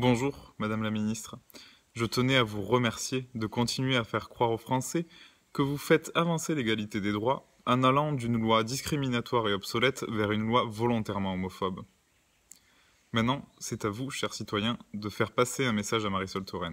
Bonjour, Madame la Ministre. Je tenais à vous remercier de continuer à faire croire aux Français que vous faites avancer l'égalité des droits en allant d'une loi discriminatoire et obsolète vers une loi volontairement homophobe. Maintenant, c'est à vous, chers citoyens, de faire passer un message à Marisol Touraine.